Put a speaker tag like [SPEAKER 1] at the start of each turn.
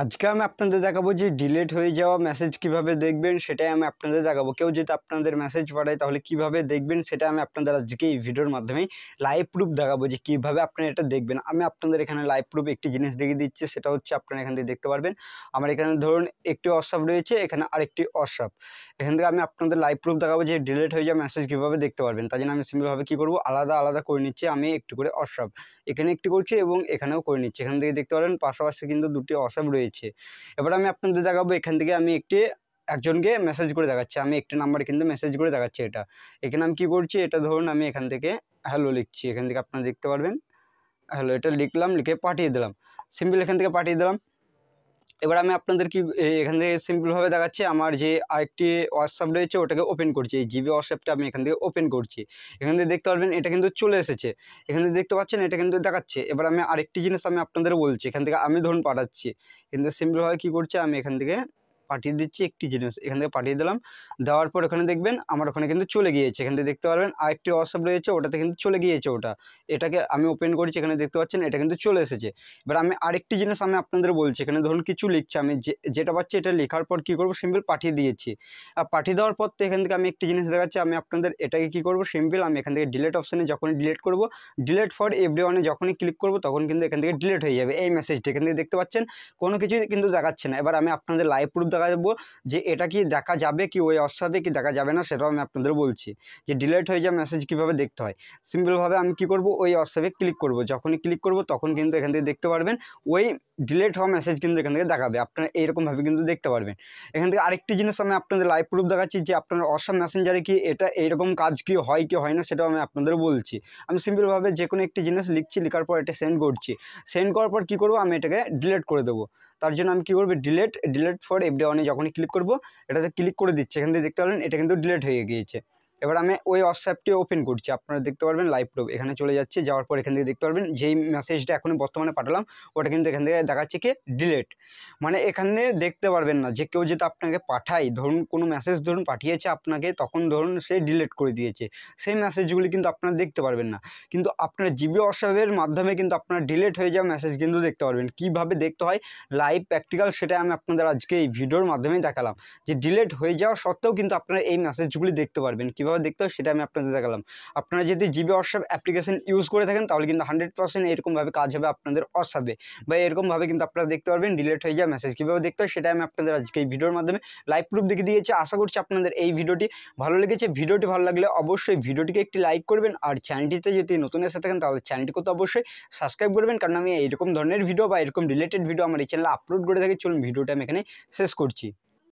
[SPEAKER 1] আজকে আমি আপনাদের দেখাবো যে ডিলেট হয়ে যাওয়া মেসেজ কিভাবে দেখবেন সেটাই আমি আপনাদের দেখাবো কেউ যদি আপনাদের মেসেজ পাঠায় তাহলে কিভাবে দেখবেন সেটা আমি আপনাদের আজকে এই ভিডিওর মাধ্যমে লাইভ প্রুফ দেখাবো যে কিভাবে আপনারা এটা দেখবেন আমি আপনাদের এখানে লাইভ প্রুফ একটি জিনিস দেখিয়ে দিচ্ছি সেটা হচ্ছে আপনারা এখান থেকে দেখতে পারবেন আমার এখানে ধরুন একটি হোয়াটসঅ্যাপ রয়েছে এখানে আরেকটি হোয়াটসঅ্যাপ এখান থেকে আমি আপনাদের লাইভ প্রুফ দেখাবো যে ডিলেট হয়ে যাওয়া মেসেজ কীভাবে দেখতে পারবেন তাই জন্য আমি সিম্পলভাবে কী করবো আলাদা আলাদা করে নিচ্ছি আমি একটু করে হোয়াটসঅ্যাপ এখানে একটি করছি এবং এখানেও করে নিচ্ছি এখান থেকে দেখতে পারবেন পাশাপাশি কিন্তু দুটি হোয়াটসঅ্যাপ রয়েছে রয়েছে এবার আমি আপনাদের দেখাবো এখান থেকে আমি একটি একজনকে মেসেজ করে দেখাচ্ছি আমি একটি নাম্বারে কিন্তু মেসেজ করে দেখাচ্ছি এটা এখানে আমি কি করছি এটা ধরুন আমি এখান থেকে হ্যালো লিখছি এখান থেকে আপনারা দেখতে পারবেন হ্যালো এটা লিখলাম লিখে পাঠিয়ে দিলাম সিম্পল এখান থেকে পাঠিয়ে দিলাম এবার আমি আপনাদেরকে এখান থেকে সিম্পলভাবে দেখাচ্ছি আমার যে আরেকটি হোয়াটসঅ্যাপ রয়েছে ওটাকে ওপেন করছি এই জিবি হোয়াটসঅ্যাপটা আমি এখান থেকে ওপেন করছি এখান থেকে দেখতে পারবেন এটা কিন্তু চলে এসেছে এখান থেকে দেখতে পাচ্ছেন এটা কিন্তু দেখাচ্ছে এবার আমি আরেকটি জিনিস আমি আপনাদের বলছি এখান থেকে আমি ধরুন পাঠাচ্ছি এখান থেকে সিম্পলভাবে কী করছি আমি এখান থেকে পাঠিয়ে দিচ্ছি একটি জিনিস এখান থেকে পাঠিয়ে দিলাম দেওয়ার পর ওখানে দেখবেন আমার ওখানে কিন্তু চলে গিয়েছে এখান থেকে দেখতে পারবেন আরেকটি হোয়াটসঅ্যাপ রয়েছে ওটাতে কিন্তু চলে গিয়েছে ওটা এটাকে আমি ওপেন করেছি এখানে দেখতে পাচ্ছেন এটা কিন্তু চলে এসেছে এবার আমি আরেকটি জিনিস আমি আপনাদের বলছি এখানে ধরুন কিছু লিখছি আমি যেটা পাচ্ছি এটা লেখার পর কি করব সিম্পল পাঠিয়ে দিয়েছি আর পাঠিয়ে দেওয়ার পর তো এখান থেকে আমি একটি জিনিস দেখাচ্ছি আমি আপনাদের এটাকে কি করব সিম্পল আমি এখান থেকে ডিলেট অপশানে যখন ডিলেট করব ডিলেট ফর এভরি ওয়ানে যখনই ক্লিক করব তখন কিন্তু এখান থেকে ডিলেট হয়ে যাবে এই মেসেজটি এখান থেকে দেখতে পাচ্ছেন কোনো কিছুই কিন্তু দেখাচ্ছে না এবার আমি আপনাদের লাইভ প্রুফ দেখা দেখাবো যে এটা কি দেখা যাবে কি ওই হোয়াটসঅ্যাপে কি দেখা যাবে না সেটাও আমি আপনাদের বলছি যে ডিলেট হয়ে যাওয়া মেসেজ কীভাবে দেখতে হয় সিম্পলভাবে আমি কি করব ওই হোয়াটসঅ্যাপে ক্লিক করব যখনই ক্লিক করব তখন কিন্তু এখান থেকে দেখতে পারবেন ওই ডিলেট হওয়া মেসেজ কিন্তু এখান থেকে দেখাবে আপনারা এইরকমভাবে কিন্তু দেখতে পারবেন এখান থেকে আরেকটি জিনিস আমি আপনাদের লাইভ প্রুফ দেখাচ্ছি যে আপনার হোয়াটসঅ্যাপ মেসেঞ্জারে কি এটা এইরকম কাজ কি হয় কি হয় না সেটাও আমি আপনাদের বলছি আমি সিম্পলভাবে যে কোনো একটি জিনিস লিখছি লেখার পর এটা সেন্ড করছি সেন্ড করার পর কী করবো আমি এটাকে ডিলেট করে দেবো তার জন্য আমি কী করবো ডিলেট ডিলেট ফর এফডি অনে যখনই ক্লিক করবো এটাতে ক্লিক করে দিচ্ছে এখান থেকে দেখতে পারলেন এটা কিন্তু ডিলেট হয়ে গিয়েছে এবার আমি ওই হোয়াটসঅ্যাপটি ওপেন করছি আপনারা দেখতে পারবেন লাইভ প্রুফ এখানে চলে যাচ্ছে যাওয়ার পর এখান থেকে দেখতে পারবেন যেই মেসেজটা এখন বর্তমানে পাঠালাম ওটা কিন্তু এখান থেকে দেখাচ্ছে কি ডিলেট মানে এখানে দেখতে পারবেন না যে কেউ যেটা আপনাকে পাঠায় ধরুন কোনো মেসেজ ধরুন পাঠিয়েছে আপনাকে তখন ধরুন সে ডিলেট করে দিয়েছে সেই মেসেজগুলি কিন্তু আপনারা দেখতে পারবেন না কিন্তু আপনার জিবি হোয়াটসঅ্যাপের মাধ্যমে কিন্তু আপনার ডিলেট হয়ে যাওয়া মেসেজ কিন্তু দেখতে পারবেন কিভাবে দেখতে হয় লাইভ প্র্যাকটিক্যাল সেটা আমি আপনাদের আজকে এই ভিডিওর মাধ্যমে দেখালাম যে ডিলেট হয়ে যাওয়া সত্ত্বেও কিন্তু আপনারা এই মেসেজগুলি দেখতে পারবেন কীভাবে ভালোভাবে দেখতে হয় সেটা আমি আপনাদের দেখালাম আপনারা যদি জিবি হোয়াটসঅ্যাপ অ্যাপ্লিকেশন ইউজ করে থাকেন তাহলে কিন্তু হান্ড্রেড পার্সেন্ট এরকমভাবে কাজ হবে আপনাদের অসাবে বা এরকমভাবে কিন্তু আপনারা দেখতে পারবেন ডিলেট হয়ে যায় মেসেজ কীভাবে দেখতে হয় সেটা আমি আপনাদের আজকে এই ভিডিওর মাধ্যমে লাইভ প্রুফ দেখিয়ে দিয়েছি আশা করছি আপনাদের এই ভিডিওটি ভালো লেগেছে ভিডিওটি ভালো লাগলে অবশ্যই ভিডিওটিকে একটি লাইক করবেন আর চ্যানেলটিতে যদি নতুন এসে থাকেন তাহলে চ্যানেলটি করতে অবশ্যই সাবস্ক্রাইব করবেন কারণ আমি এরকম ধরনের ভিডিও বা এরকম রিলেটেড ভিডিও আমার এই চ্যানেলে আপলোড করে থাকি চলুন ভিডিওটা আমি এখানে শেষ করছি